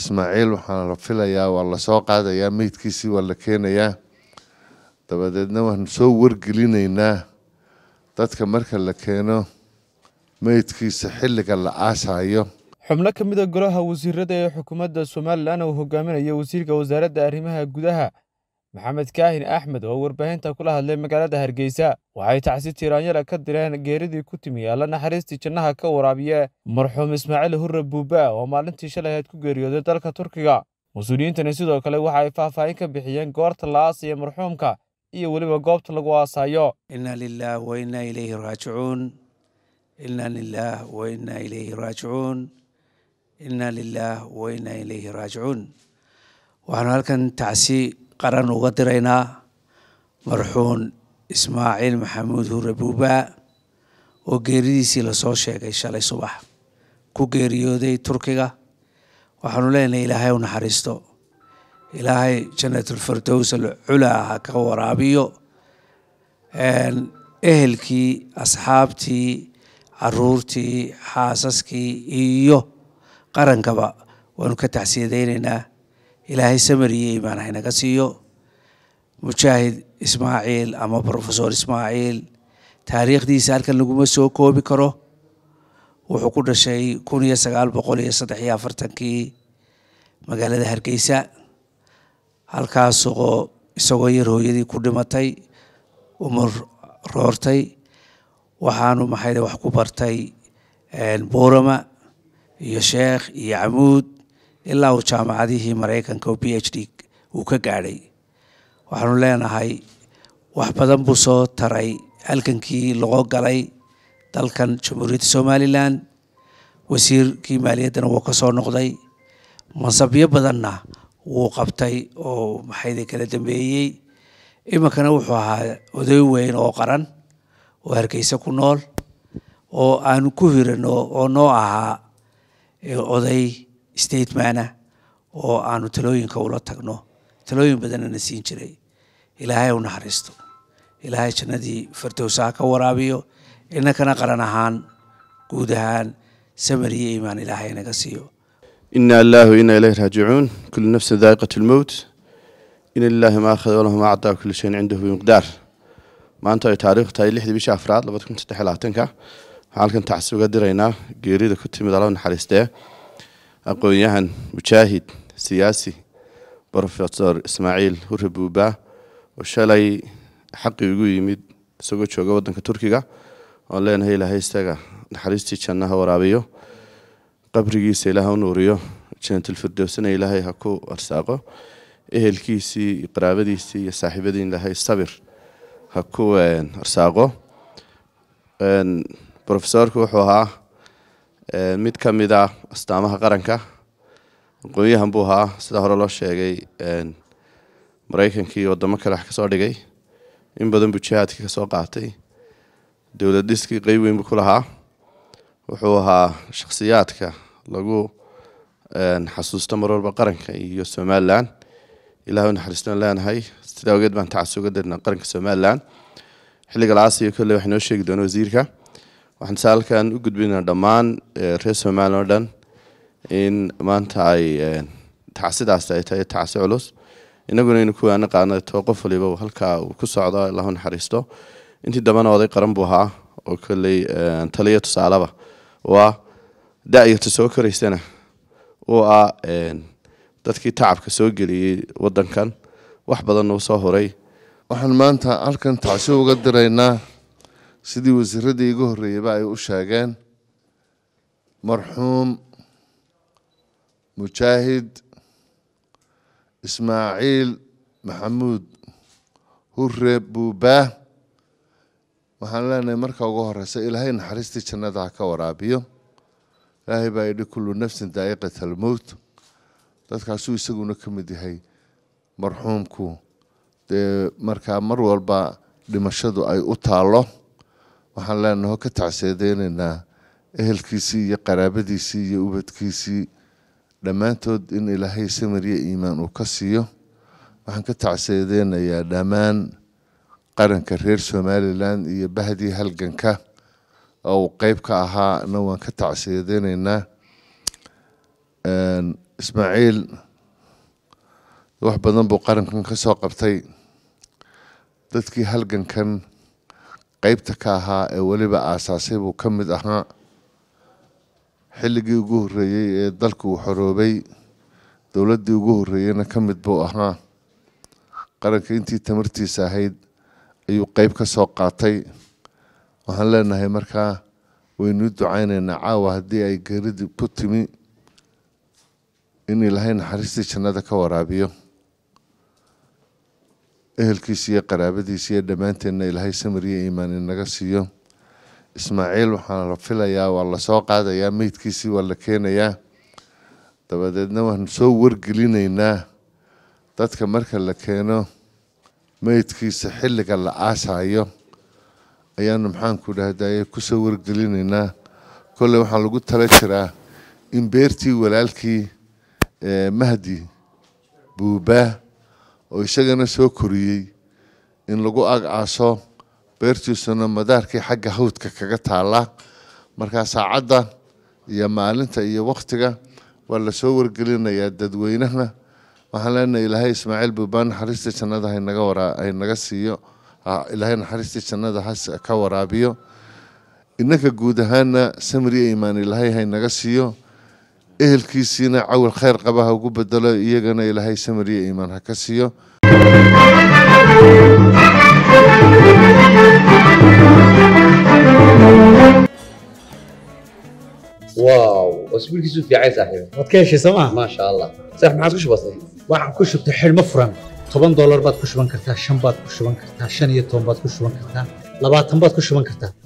ismaaciil waxaana la filayaa waa lasoo qaadayaa meydkiisii waa la keenayaa dabadeedna waanu soo wargelinaynaa dadka marka la keeno meydkiisa xilliga la aasayo xubno ka mida ah golaha wasiirada ee xukuumadda somalilan uu hogaaminayo wasiirka wasaaradda arrimaha gudaha maxamed kaahin axmed oo warbaahinta kula hadlay magaalada hargeysa waxay tacsi tiiraanyara ka direen geeridii ku timi yaalla naxariistii jannaha ka waraabiya marxuum ismaaciil hurre buuba oo maalintii shalay ahayd ku geeriyooday dalka turkiga mas-uuliyiintani sidoo kale waxa ay faahfaahin ka bixiyeen goorta la aasaya marxuumka iyo weliba goobta lagu aasayo inna lilah wa inna ilayhi raajicuun inna lilah wa inna ilayhi raajicuun inna lilah wa inna ilayhi raajicuun qaran uga diraynaa marxuun ismaaciil maxamuud hure buubaa oo geeridiisii lasoo sheegay shalay subax ku geeriyooday turkiga waxaanu leenahay ilaahay u naxariisto ilaahay jannatulfardows alculaa ha ka waraabiyo ehelkii asxaabtii caruurtii xaasaskii iyo qarankaba waanu ka taxsiyadaynaynaa ilaahay samir iyo iimaan haynaga siiyo mujaahid ismaaciil ama brofesor ismaaciil taariikhdiisa halkan laguma soo koobi karo wuxuu ku dhashay kun iyo sagaal boqol iyo saddex iyo afartankii magaalada hargeysa halkaasoo isagoo yar hooyadii ku dhimatay umar roortay waxaanu maxayde wax ku bartay boorama iyo sheekh iyo camuud ilaa uu jaamacadihii maraykanka oo b h d uu ka gaadhay waxaanu leenahay wax badan buu soo taray halkankii loo galay dalkan jamhuuriyadda somalilan wasiirkii maaliyaddana wuu ka soo noqday mansabyo badanna wuu qabtay oo maxayda kala dambeeyey iminkana wuxuu ahaa oday weyn oo qaran oo hargeysa ku nool oo aanu ku hirano oo noo ahaa eh, oday statemana oo aanu talooyinka ula tagno talooyin badanana siin jiray ilaahay u naxariisto ilaahay jannadii fardowsa ka waraabiyo inankana qaran ahaan guud ahaan samar iyo iimaan ilaahay inaga siiyo ina allahu ina ilayh raajicuun kulu nafsin daa'iqat lmowt ina lilaahi maa akhada walahu maa cadaa kulu shayin cindahu bimiqdaar maanta ay taariikh tahay lixdii bishii afraad labada kun saddex iyo labaatanka waxaan halkan tacsi uga diraynaa geerida ku timid alla naxariistee aqoon-yahan mujaahid siyaasi rofesor ismaaciil hurre buuba oo shalay xaqii ugu yimid isagoo jooga wadanka turkiga oon leenahay ilaahay isaga naxariistii janna ha waraabiyo qabrigiisa ilaah u nuuriyo janatulfirdowsana ilaahay ha ku arsaaqo ehelkiisii iyo qaraabadiisii iyo saaxiibadii ilaahay sabir ha ku eh, arsaaqo rofesorku wuxuu ahaa mid ka mid ah astaamaha qaranka aqoonyahan buu ahaa sidaa hore loo sheegay maraykankii wadamo kale wax kasoo dhigay in badan buu jihaadkii kasoo qaatay dowlad dhiskii qeyb weyn buu ku lahaa wuxuu ahaa shaksiyaadka lagu xasuusto mar walba qaranka iyo somalilan ilaah naxariistan leenahay sidaa ogeed baan tacasuga dirna qaranka somalilan xilliga laasiyo kolle wax noo sheegi doona wasiirka waxaan se halkan u gudbinaa dhammaan eh, reer somalilan o dhan in maanta ay eh, tacsidaas ay tahay tacsi culus inaguna aynu kuwaana qaanato qof waliba halkaa uu ku socdo allahu naxariisto intii dambana oday qaran buu ahaa oo kolley eh, taliyo tusaalaba waa da-yarta soo koraysana uu ah dadkii tacabka soo geliyey wadankan wax badanna u soo horay waxaan maanta halkan tacsi uga diraynaa sidii wasiiradii iga horreeyeyba ay u sheegeen marxuum mujaahid ismaaciil maxamuud hurre buubaa waxaan leenahay marka ugu horeysa ilaahay naxariistii jannada ha ka waraabiyo ilaahay baa yidhi kullu nafsin daa'iqat almowt dadkaasuu isaguna ka mid yahay marxuumku dee markaa mar walba dhimashadu ay u taallo waxaan leenaho ka tacsiyadeynaynaa ehelkiisii iyo qaraabadiisii iyo ubadkiisii dhammaantood in ilaahay samiriyo iimaan uu ka siiyo waxaan ka tacsiyadeynayaa dhammaan qaranka reer somalilan iyo bahdii halganka oo uu qeyb ka ahaana waan ka tacsiyadeynaynaa ismaaciil wax badan buu qarankan ka soo qabtay dadkii halgankan qaybta ka ahaa ee weliba aasaasay buu ka mid ahaa xilligii ugu horreeyey ee dalku uu xoroobay dowladdii ugu horreeyeyna ka mid buu ahaa qaranka intii tamartiisa ahayd ayuu qeyb ka soo qaatay waxaan leenahay markaa waynuu ducaynaynaa caawa haddii ay geeridii ku timi in ilaahay naxariistii jannada ka waraabiyo ehelkiisa iyo qaraabadiisa iyo dhammaanteenna ilaahay samir iyo iimaan inaga siiyo ismaaciil waxaan la filayaa waa lasoo qaadayaa meydkiisii waa la keenayaa dabadeedna waanu soo wargelinaynaa dadka marka la keeno meydkiisa xilliga la aasayo ayaanu maxaanku dhahdaye kusoo wargelinaynaa kolley waxaa lagu tala jiraa in beertii walaalkii mahdi buubaa oo isagana soo koriyey in lagu agcaso beertiisuna madaarkii xagga hawdka kaga taalaa markaa saacadda iyo maalinta iyo wakhtiga waa lasoo wargelinayaa dadweynaha waxaan leenahay ilaahay ismaaciil buubaan naxariistii jannada hanaga siiyo ilaahay naxariistii jannada ka waraabiyo innaka guud ahaana samriya imaan ilaahay haynaga siiyo ehelkiisiina cawil khayr qaba ha ugu bedelo iyagana ilaahay samariyo iimaan ha ka siiyo واو اسبوع كيسو في عايز صاحبي ما تكيش سما ما شاء الله صح معك waxaan ku shubtay xilmo furan toban doolar baad ku shuban kartaa shan baad ku shuban kartaa shan iyo toban baad ku shuban kartaa labaatan baad ku shuban kartaa